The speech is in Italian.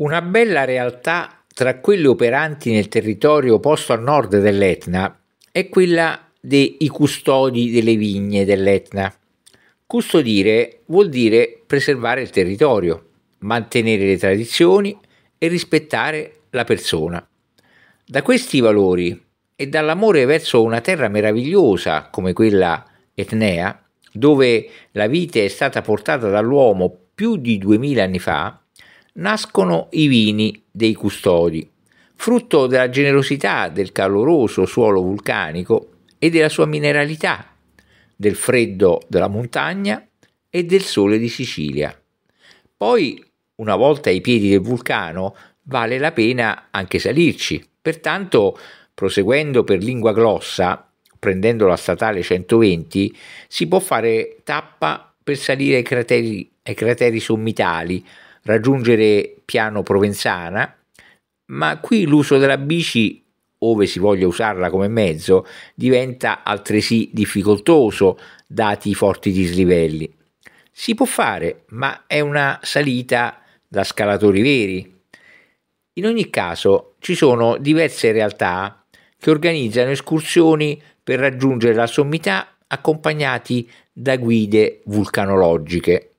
Una bella realtà tra quelle operanti nel territorio posto a nord dell'Etna è quella dei custodi delle vigne dell'Etna. Custodire vuol dire preservare il territorio, mantenere le tradizioni e rispettare la persona. Da questi valori e dall'amore verso una terra meravigliosa come quella etnea, dove la vite è stata portata dall'uomo più di duemila anni fa, nascono i vini dei custodi, frutto della generosità del caloroso suolo vulcanico e della sua mineralità, del freddo della montagna e del sole di Sicilia. Poi, una volta ai piedi del vulcano, vale la pena anche salirci. Pertanto, proseguendo per lingua glossa, prendendo la statale 120, si può fare tappa per salire ai crateri, ai crateri sommitali, raggiungere Piano Provenzana, ma qui l'uso della bici, ove si voglia usarla come mezzo, diventa altresì difficoltoso dati i forti dislivelli. Si può fare, ma è una salita da scalatori veri. In ogni caso ci sono diverse realtà che organizzano escursioni per raggiungere la sommità accompagnati da guide vulcanologiche.